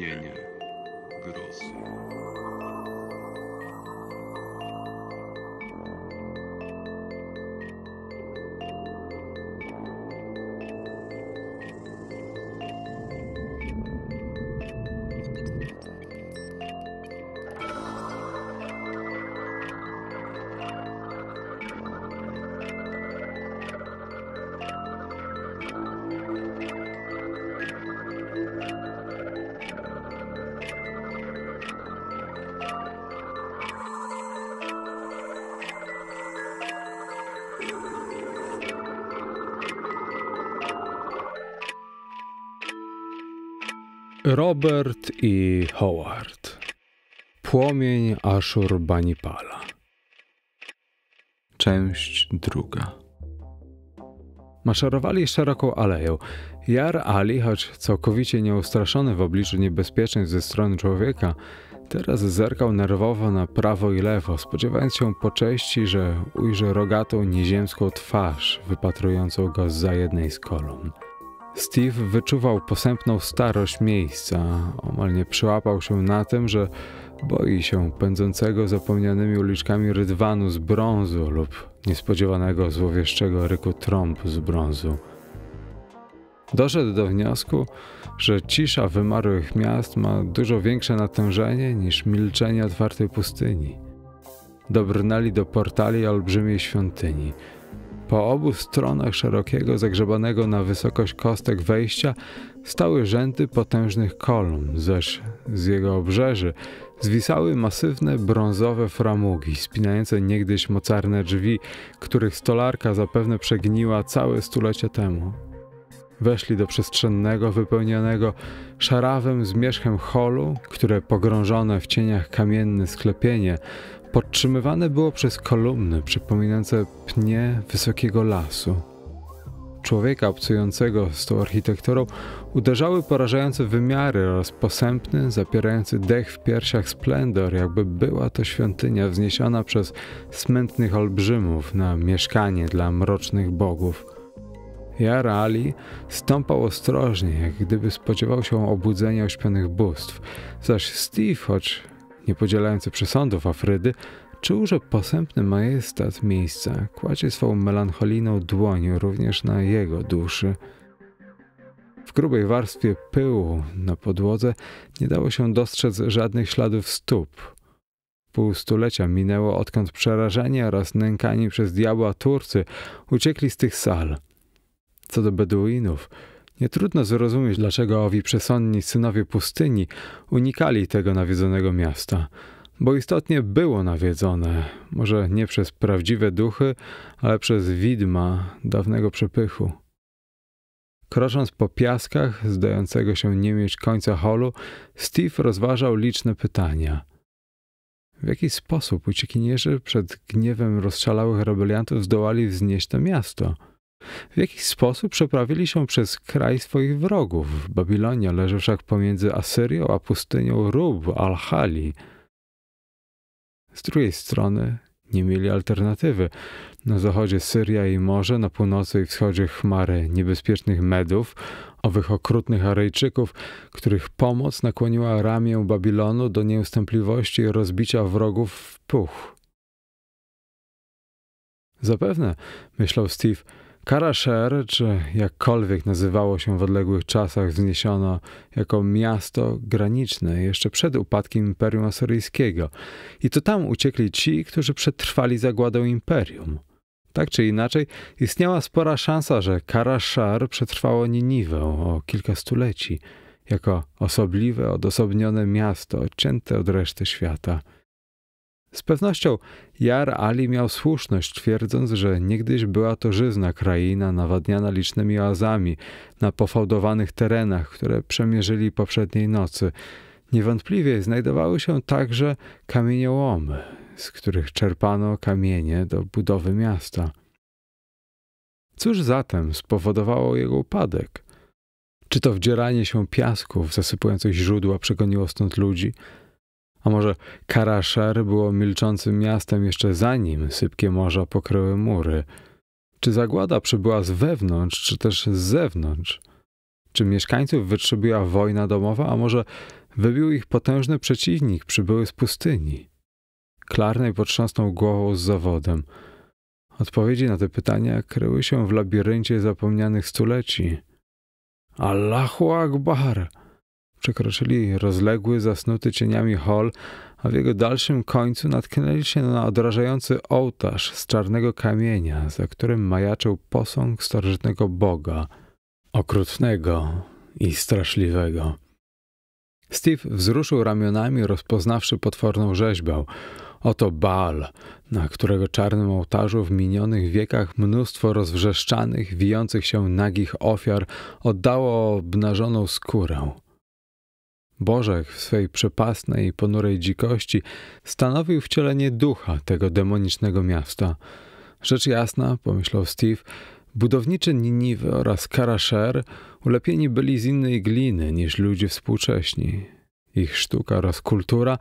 nie, nie. Robert i Howard. Płomień Ashurbanipala. Część druga. Maszerowali szeroką aleją. Jar Ali, choć całkowicie nieustraszony w obliczu niebezpieczeń ze strony człowieka, teraz zerkał nerwowo na prawo i lewo, spodziewając się po części, że ujrzy rogatą nieziemską twarz wypatrującą go za jednej z kolumn. Steve wyczuwał posępną starość miejsca. Omal nie przyłapał się na tym, że boi się pędzącego zapomnianymi uliczkami rydwanu z brązu lub niespodziewanego złowieszczego ryku trąb z brązu. Doszedł do wniosku, że cisza wymarłych miast ma dużo większe natężenie niż milczenie otwartej pustyni. Dobrnęli do portali olbrzymiej świątyni – po obu stronach szerokiego, zagrzebanego na wysokość kostek wejścia stały rzędy potężnych kolumn, zaś z jego obrzeży zwisały masywne brązowe framugi, spinające niegdyś mocarne drzwi, których stolarka zapewne przegniła całe stulecie temu weszli do przestrzennego, wypełnionego szarawym zmierzchem holu, które pogrążone w cieniach kamienne sklepienie podtrzymywane było przez kolumny przypominające pnie wysokiego lasu. Człowieka obcującego z tą architekturą uderzały porażające wymiary oraz posępny, zapierający dech w piersiach splendor, jakby była to świątynia wzniesiona przez smętnych olbrzymów na mieszkanie dla mrocznych bogów. Jarali stąpał ostrożnie, jak gdyby spodziewał się obudzenia ośpionych bóstw, zaś Steve, choć nie podzielający przesądów Afrydy, czuł, że posępny majestat miejsca kładzie swą melancholijną dłoń również na jego duszy. W grubej warstwie pyłu na podłodze nie dało się dostrzec żadnych śladów stóp. Pół stulecia minęło, odkąd przerażeni oraz nękani przez diabła Turcy uciekli z tych sal – co do Beduinów, nie trudno zrozumieć, dlaczego owi przesądni synowie pustyni unikali tego nawiedzonego miasta, bo istotnie było nawiedzone, może nie przez prawdziwe duchy, ale przez widma dawnego przepychu. Krosząc po piaskach, zdającego się nie mieć końca holu, Steve rozważał liczne pytania. W jaki sposób uciekinierzy przed gniewem rozszalałych rebeliantów zdołali wznieść to miasto – w jakiś sposób przeprawili się przez kraj swoich wrogów. Babilonia leży wszak pomiędzy Asyrią a pustynią Rub al-Hali. Z drugiej strony nie mieli alternatywy. Na zachodzie Syria i morze, na północy i wschodzie chmary niebezpiecznych Medów, owych okrutnych Aryjczyków, których pomoc nakłoniła ramię Babilonu do nieustępliwości i rozbicia wrogów w puch. Zapewne, myślał Steve, Kara Sher, czy jakkolwiek nazywało się w odległych czasach, zniesiono jako miasto graniczne jeszcze przed upadkiem Imperium Asyryjskiego. I to tam uciekli ci, którzy przetrwali zagładę Imperium. Tak czy inaczej, istniała spora szansa, że Kara Sher przetrwało Niniwę o kilka stuleci, jako osobliwe, odosobnione miasto, odcięte od reszty świata – z pewnością Jar Ali miał słuszność, twierdząc, że niegdyś była to żyzna kraina nawadniana licznymi oazami na pofałdowanych terenach, które przemierzyli poprzedniej nocy. Niewątpliwie znajdowały się także kamieniołomy, z których czerpano kamienie do budowy miasta. Cóż zatem spowodowało jego upadek? Czy to wdzieranie się piasków zasypujących źródła przegoniło stąd ludzi? A może Karaszer było milczącym miastem jeszcze zanim sypkie morza pokryły mury? Czy zagłada przybyła z wewnątrz, czy też z zewnątrz? Czy mieszkańców wytrzebiła wojna domowa, a może wybił ich potężny przeciwnik przybyły z pustyni? Klarnej potrząsnął głową z zawodem. Odpowiedzi na te pytania kryły się w labiryncie zapomnianych stuleci. Allahu Akbar! Przekroczyli rozległy, zasnuty cieniami hol, a w jego dalszym końcu natknęli się na odrażający ołtarz z czarnego kamienia, za którym majaczył posąg starożytnego boga, okrutnego i straszliwego. Steve wzruszył ramionami, rozpoznawszy potworną rzeźbę. Oto Baal, na którego czarnym ołtarzu w minionych wiekach mnóstwo rozwrzeszczanych, wijących się nagich ofiar oddało obnażoną skórę. Bożek w swej przepasnej i ponurej dzikości stanowił wcielenie ducha tego demonicznego miasta. Rzecz jasna, pomyślał Steve, budowniczy Niniwy oraz Karasher ulepieni byli z innej gliny niż ludzie współcześni. Ich sztuka oraz kultura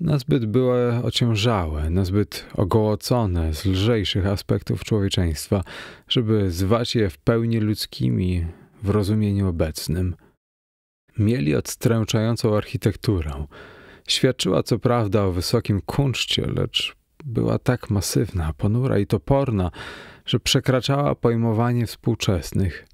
nazbyt były ociężałe, nazbyt ogołocone z lżejszych aspektów człowieczeństwa, żeby zwać je w pełni ludzkimi w rozumieniu obecnym – mieli odstręczającą architekturę. Świadczyła co prawda o wysokim kunszcie, lecz była tak masywna, ponura i toporna, że przekraczała pojmowanie współczesnych.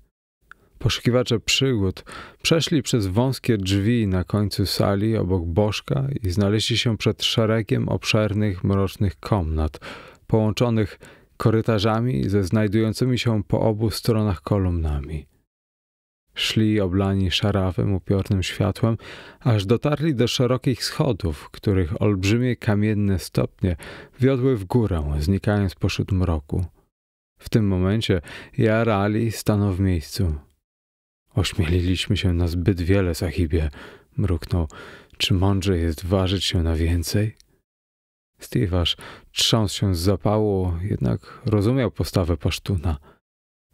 Poszukiwacze przygód przeszli przez wąskie drzwi na końcu sali obok bożka i znaleźli się przed szeregiem obszernych, mrocznych komnat, połączonych korytarzami ze znajdującymi się po obu stronach kolumnami. Szli oblani szarawym, upiornym światłem, aż dotarli do szerokich schodów, których olbrzymie kamienne stopnie wiodły w górę, znikając pośród mroku. W tym momencie Ali stanął w miejscu. Ośmieliliśmy się na zbyt wiele, Sahibie, mruknął. Czy mądrze jest ważyć się na więcej? Stewasz trząsł się z zapału, jednak rozumiał postawę pasztuna.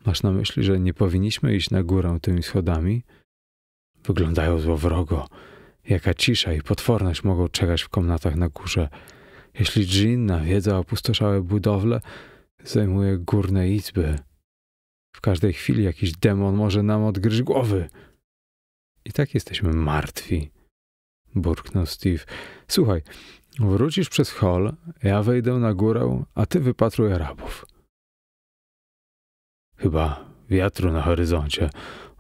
Masz na myśli, że nie powinniśmy iść na górę tymi schodami? Wyglądają złowrogo. Jaka cisza i potworność mogą czekać w komnatach na górze. Jeśli Dżinna wiedza opustoszałe budowle, zajmuje górne izby. W każdej chwili jakiś demon może nam odgryźć głowy. I tak jesteśmy martwi. Burknął Steve. Słuchaj, wrócisz przez hol, ja wejdę na górę, a ty wypatruj Arabów. Chyba wiatru na horyzoncie,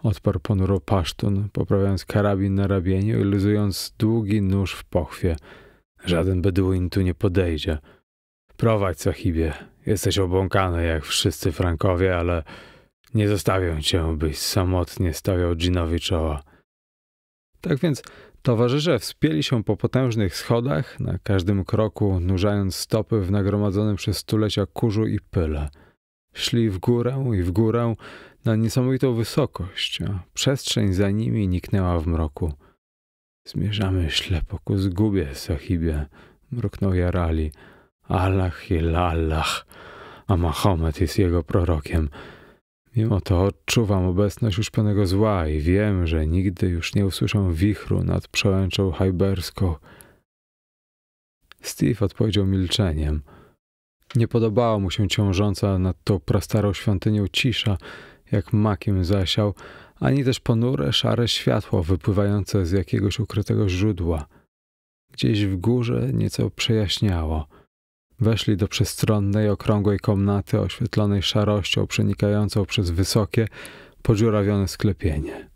odparł ponuro pasztun, poprawiając karabin na ramieniu i luzując długi nóż w pochwie. Żaden Beduin tu nie podejdzie. Prowadź, Sahibie. Jesteś obłąkany jak wszyscy Frankowie, ale nie zostawię cię, byś samotnie stawiał dżinowi czoła. Tak więc towarzysze wspięli się po potężnych schodach, na każdym kroku nurzając stopy w nagromadzonym przez stulecia kurzu i pyle – Szli w górę i w górę na niesamowitą wysokość, a przestrzeń za nimi niknęła w mroku. Zmierzamy ślepo ku zgubie, sahibie, mruknął Jarali. Allah i Allah, a Mahomet jest jego prorokiem. Mimo to odczuwam obecność uśpionego zła i wiem, że nigdy już nie usłyszę wichru nad przełęczą hajberską. Steve odpowiedział milczeniem – nie podobało mu się ciążąca nad tą prastarą świątynią cisza, jak makiem zasiał, ani też ponure, szare światło wypływające z jakiegoś ukrytego źródła. Gdzieś w górze nieco przejaśniało. Weszli do przestronnej, okrągłej komnaty oświetlonej szarością przenikającą przez wysokie, podziurawione sklepienie.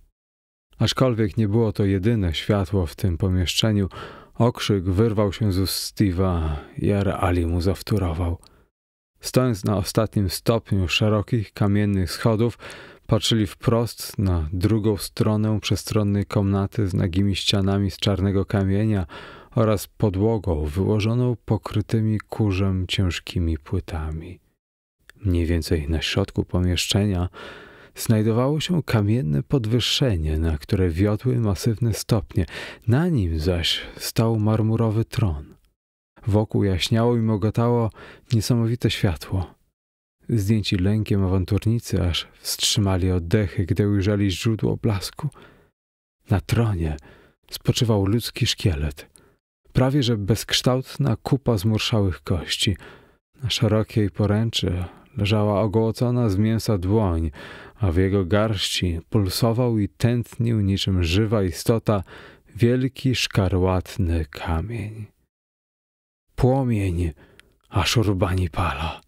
Aczkolwiek nie było to jedyne światło w tym pomieszczeniu, Okrzyk wyrwał się z ust Steve'a, i Ali mu zawtórował. Stojąc na ostatnim stopniu szerokich, kamiennych schodów, patrzyli wprost na drugą stronę przestronnej komnaty z nagimi ścianami z czarnego kamienia oraz podłogą wyłożoną pokrytymi kurzem ciężkimi płytami. Mniej więcej na środku pomieszczenia znajdowało się kamienne podwyższenie, na które wiodły masywne stopnie. Na nim zaś stał marmurowy tron. Wokół jaśniało i mogotało niesamowite światło. Zdjęci lękiem awanturnicy aż wstrzymali oddechy, gdy ujrzeli źródło blasku. Na tronie spoczywał ludzki szkielet, prawie że bezkształtna kupa zmurszałych kości. Na szerokiej poręczy leżała ogołocona z mięsa dłoń, a w jego garści pulsował i tętnił niczym żywa istota wielki szkarłatny kamień. Płomień, a szurbani pala.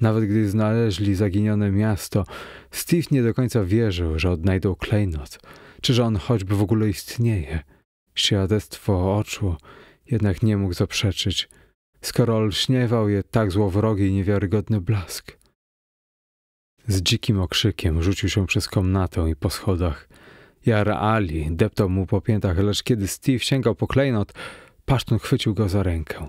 Nawet gdy znaleźli zaginione miasto, Steve nie do końca wierzył, że odnajdą klejnot, czy że on choćby w ogóle istnieje. Świadectwo oczu jednak nie mógł zaprzeczyć, skoro olśniewał je tak złowrogi i niewiarygodny blask. Z dzikim okrzykiem rzucił się przez komnatę i po schodach. Jara Ali deptał mu po piętach, lecz kiedy Steve sięgał po klejnot, paszton chwycił go za rękę.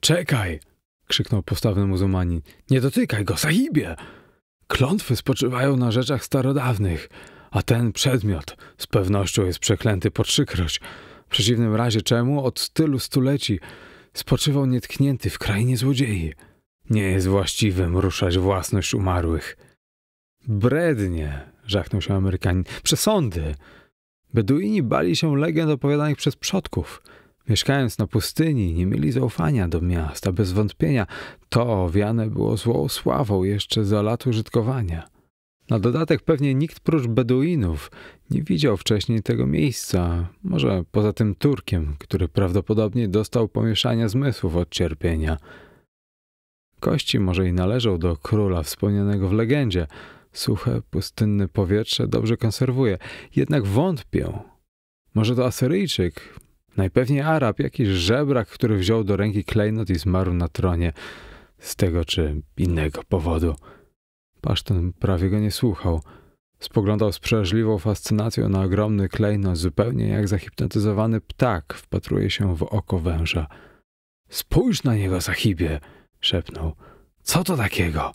Czekaj! krzyknął postawny muzułmanin. Nie dotykaj go, sahibie! Klątwy spoczywają na rzeczach starodawnych, a ten przedmiot z pewnością jest przeklęty po trzykroć. W przeciwnym razie czemu od tylu stuleci spoczywał nietknięty w krainie złodziei. Nie jest właściwym ruszać własność umarłych. Brednie, żachnął się Amerykanin. Przesądy. Beduini bali się legend opowiadanych przez przodków. Mieszkając na pustyni, nie mieli zaufania do miasta. Bez wątpienia to owiane było złą sławą jeszcze za lat użytkowania. Na dodatek pewnie nikt prócz Beduinów nie widział wcześniej tego miejsca, może poza tym Turkiem, który prawdopodobnie dostał pomieszania zmysłów od cierpienia. Kości może i należą do króla wspomnianego w legendzie. Suche, pustynne powietrze dobrze konserwuje. Jednak wątpię. Może to Asyryjczyk, najpewniej Arab, jakiś żebrak, który wziął do ręki klejnot i zmarł na tronie z tego czy innego powodu. Pasztun prawie go nie słuchał. Spoglądał z przerażliwą fascynacją na ogromny klejnot, zupełnie jak zahipnotyzowany ptak wpatruje się w oko węża. Spójrz na niego, Sahibie! szepnął. Co to takiego?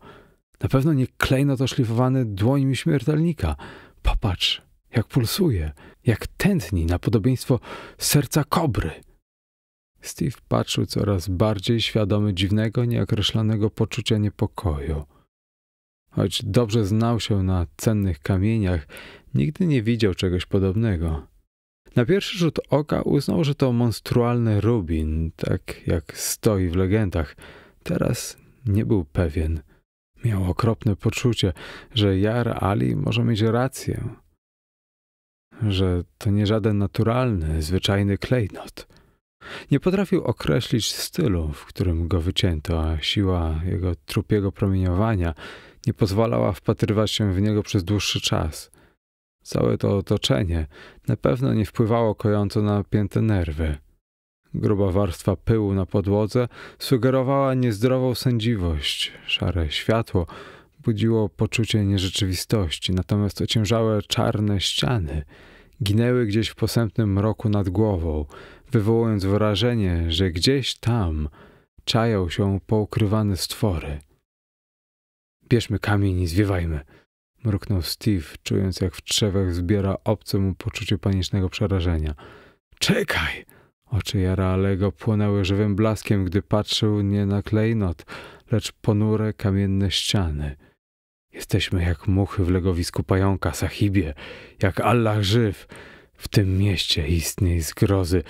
Na pewno nie klejnot oszlifowany dłońmi śmiertelnika. Popatrz, jak pulsuje, jak tętni na podobieństwo serca kobry. Steve patrzył coraz bardziej świadomy dziwnego, nieokreślonego poczucia niepokoju. Choć dobrze znał się na cennych kamieniach, nigdy nie widział czegoś podobnego. Na pierwszy rzut oka uznał, że to monstrualny rubin, tak jak stoi w legendach – Teraz nie był pewien. Miał okropne poczucie, że Jar Ali może mieć rację, że to nie żaden naturalny, zwyczajny klejnot. Nie potrafił określić stylu, w którym go wycięto, a siła jego trupiego promieniowania nie pozwalała wpatrywać się w niego przez dłuższy czas. Całe to otoczenie na pewno nie wpływało kojąco na pięte nerwy. Gruba warstwa pyłu na podłodze sugerowała niezdrową sędziwość. Szare światło budziło poczucie nierzeczywistości, natomiast ociężałe czarne ściany ginęły gdzieś w posępnym mroku nad głową, wywołując wrażenie, że gdzieś tam czają się poukrywane stwory. Bierzmy kamień i zwiewajmy, mruknął Steve, czując jak w trzewach zbiera obce mu poczucie panicznego przerażenia. Czekaj! Oczy Jaralego płonęły żywym blaskiem, gdy patrzył nie na klejnot, lecz ponure kamienne ściany. Jesteśmy jak muchy w legowisku pająka, sahibie, jak Allah żyw. W tym mieście istnieje zgrozy,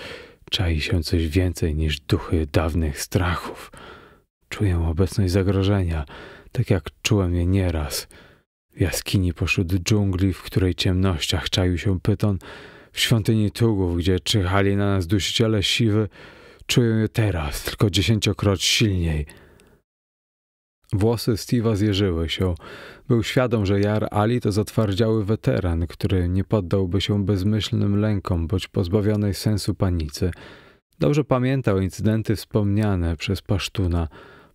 czai się coś więcej niż duchy dawnych strachów. Czuję obecność zagrożenia, tak jak czułem je nieraz. W jaskini pośród dżungli, w której ciemnościach czaił się pyton, w świątyni Tugów, gdzie czyhali na nas dusiciele siwy, czują je teraz, tylko dziesięciokroć silniej. Włosy Steve'a zjeżyły się. Był świadom, że Jar Ali to zatwardziały weteran, który nie poddałby się bezmyślnym lękom bądź pozbawionej sensu panicy. Dobrze pamiętał incydenty wspomniane przez Pasztuna,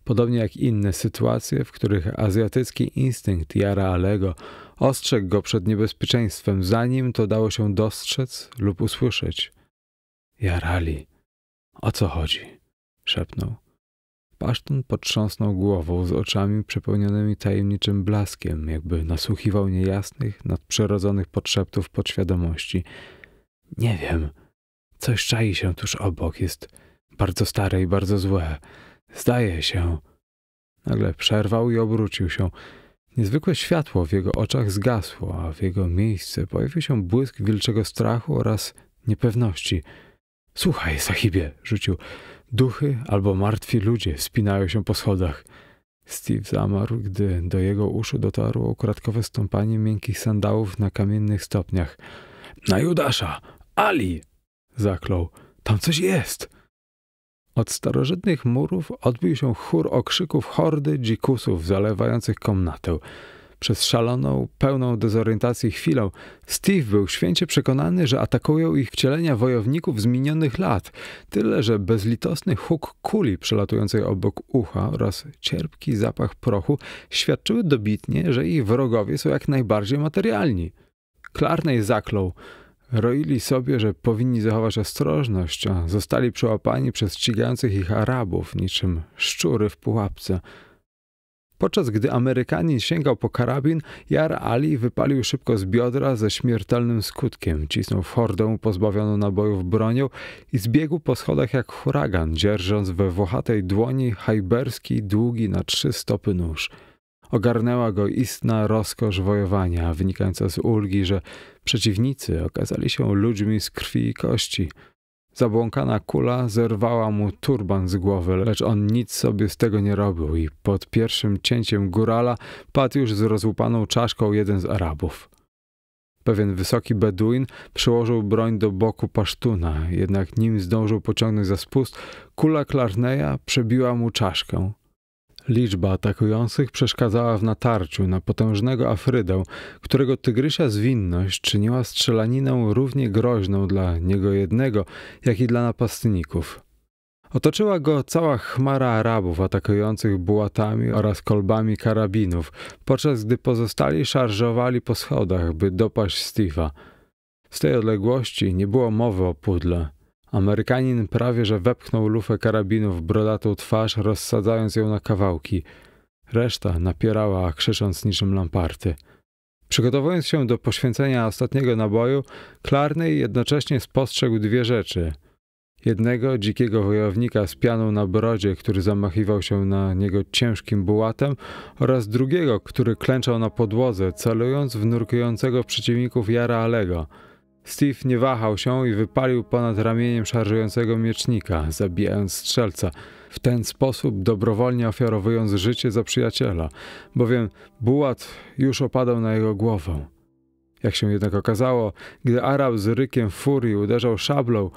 podobnie jak inne sytuacje, w których azjatycki instynkt Jara Alego Ostrzegł go przed niebezpieczeństwem, zanim to dało się dostrzec lub usłyszeć. Jarali, o co chodzi? szepnął. Paszton potrząsnął głową z oczami przepełnionymi tajemniczym blaskiem, jakby nasłuchiwał niejasnych, nadprzyrodzonych podszeptów podświadomości. Nie wiem, coś czai się tuż obok, jest bardzo stare i bardzo złe. Zdaje się. Nagle przerwał i obrócił się. Niezwykłe światło w jego oczach zgasło, a w jego miejsce pojawił się błysk wilczego strachu oraz niepewności. Słuchaj, Sahibie, rzucił. Duchy albo martwi ludzie wspinają się po schodach. Steve zamarł, gdy do jego uszu dotarło ukradkowe stąpanie miękkich sandałów na kamiennych stopniach. Na Judasza! Ali! zaklął. Tam coś jest! Od starożytnych murów odbił się chór okrzyków hordy dzikusów zalewających komnatę. Przez szaloną, pełną dezorientacji chwilę Steve był święcie przekonany, że atakują ich wcielenia wojowników z minionych lat, tyle że bezlitosny huk kuli przelatującej obok ucha oraz cierpki zapach prochu świadczyły dobitnie, że ich wrogowie są jak najbardziej materialni. Klarnej zaklął – Roili sobie, że powinni zachować ostrożność, a zostali przełapani przez ścigających ich Arabów, niczym szczury w pułapce. Podczas gdy Amerykanin sięgał po karabin, Jar Ali wypalił szybko z biodra ze śmiertelnym skutkiem, cisnął w hordę pozbawioną nabojów bronią i zbiegł po schodach jak huragan, dzierżąc we włochatej dłoni hajberski długi na trzy stopy nóż – Ogarnęła go istna rozkosz wojowania, wynikająca z ulgi, że przeciwnicy okazali się ludźmi z krwi i kości. Zabłąkana kula zerwała mu turban z głowy, lecz on nic sobie z tego nie robił i pod pierwszym cięciem górala padł już z rozłupaną czaszką jeden z Arabów. Pewien wysoki Beduin przyłożył broń do boku pasztuna, jednak nim zdążył pociągnąć za spust, kula klarneja przebiła mu czaszkę. Liczba atakujących przeszkadzała w natarciu na potężnego Afrydę, którego tygrysia zwinność czyniła strzelaninę równie groźną dla niego jednego, jak i dla napastników. Otoczyła go cała chmara Arabów atakujących bułatami oraz kolbami karabinów, podczas gdy pozostali szarżowali po schodach, by dopaść Steve'a. Z tej odległości nie było mowy o pudle. Amerykanin prawie że wepchnął lufę karabinu w brodatą twarz, rozsadzając ją na kawałki. Reszta napierała, krzycząc niczym lamparty. Przygotowując się do poświęcenia ostatniego naboju, Klarnej jednocześnie spostrzegł dwie rzeczy. Jednego dzikiego wojownika z pianą na brodzie, który zamachiwał się na niego ciężkim bułatem, oraz drugiego, który klęczał na podłodze, celując w nurkującego przeciwników Jara Alego – Steve nie wahał się i wypalił ponad ramieniem szarżującego miecznika, zabijając strzelca, w ten sposób dobrowolnie ofiarowując życie za przyjaciela, bowiem bułat już opadał na jego głowę. Jak się jednak okazało, gdy Arab z rykiem furii uderzał szablą,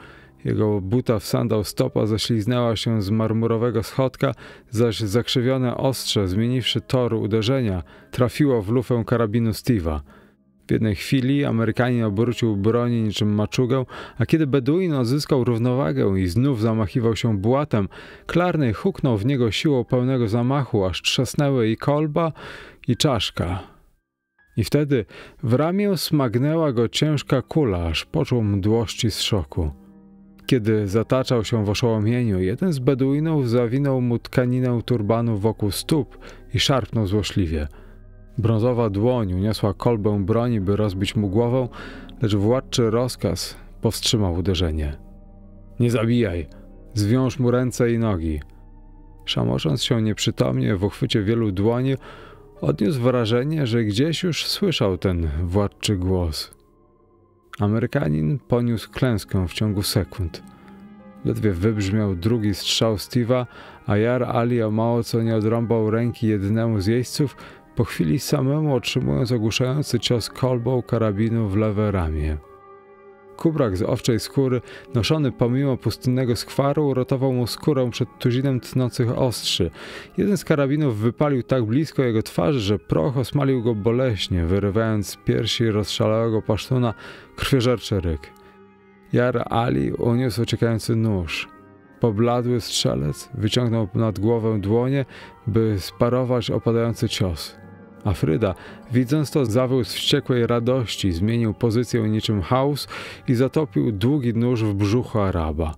jego buta w sandał stopa ześliznęła się z marmurowego schodka, zaś zakrzywione ostrze, zmieniwszy tor uderzenia, trafiło w lufę karabinu Steve'a. W jednej chwili Amerykanin obrócił broń niczym maczugę, a kiedy Beduin odzyskał równowagę i znów zamachiwał się błatem, Klarny huknął w niego siłą pełnego zamachu, aż trzasnęły i kolba, i czaszka. I wtedy w ramię smagnęła go ciężka kula, aż poczuł mdłości z szoku. Kiedy zataczał się w oszołomieniu, jeden z Beduinów zawinął mu tkaninę turbanu wokół stóp i szarpnął złośliwie – Brązowa dłoń uniosła kolbę broni, by rozbić mu głowę, lecz władczy rozkaz powstrzymał uderzenie. Nie zabijaj! Zwiąż mu ręce i nogi. Szamosząc się nieprzytomnie w uchwycie wielu dłoni, odniósł wrażenie, że gdzieś już słyszał ten władczy głos. Amerykanin poniósł klęskę w ciągu sekund. Ledwie wybrzmiał drugi strzał Steve'a, a Jar Ali o mało co nie odrąbał ręki jednemu z jeźdźców, po chwili samemu otrzymując ogłuszający cios kolbą karabinu w lewe ramię. Kubrak z owczej skóry, noszony pomimo pustynnego skwaru, uratował mu skórę przed tuzinem tnących ostrzy. Jeden z karabinów wypalił tak blisko jego twarzy, że proch osmalił go boleśnie, wyrywając z piersi rozszalałego pasztuna krwiożerczy ryk. Jar Ali uniósł uciekający nóż. Pobladły strzelec wyciągnął nad głowę dłonie, by sparować opadający cios. Afryda, widząc to, zawył z wściekłej radości, zmienił pozycję niczym chaos i zatopił długi nóż w brzuchu Araba.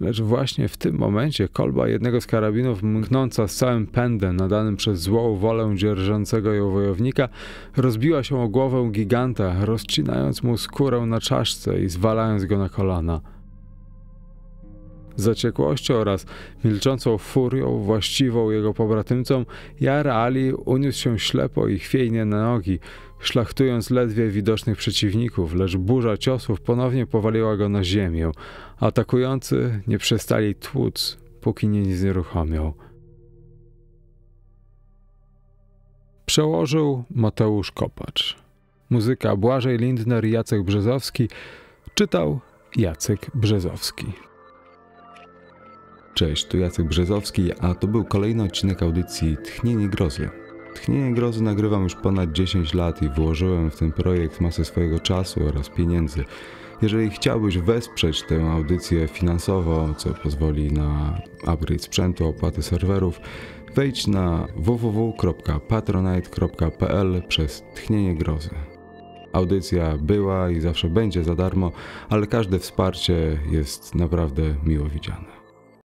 Lecz właśnie w tym momencie kolba jednego z karabinów, mknąca z całym pędem nadanym przez złą wolę dzierżącego ją wojownika, rozbiła się o głowę giganta, rozcinając mu skórę na czaszce i zwalając go na kolana zaciekłością oraz milczącą furią właściwą jego pobratymcom, Jar uniósł się ślepo i chwiejnie na nogi, szlachtując ledwie widocznych przeciwników, lecz burza ciosów ponownie powaliła go na ziemię. Atakujący nie przestali tłuc, póki nie znieruchomiał. Przełożył Mateusz Kopacz. Muzyka Błażej Lindner i Jacek Brzezowski. Czytał Jacek Brzezowski. Cześć, tu Jacek Brzezowski, a to był kolejny odcinek audycji Tchnienie Grozy. Tchnienie Grozy nagrywam już ponad 10 lat i włożyłem w ten projekt masę swojego czasu oraz pieniędzy. Jeżeli chciałbyś wesprzeć tę audycję finansowo, co pozwoli na upgrade sprzętu, opłaty serwerów, wejdź na www.patronite.pl przez Tchnienie Grozy. Audycja była i zawsze będzie za darmo, ale każde wsparcie jest naprawdę miło widziane.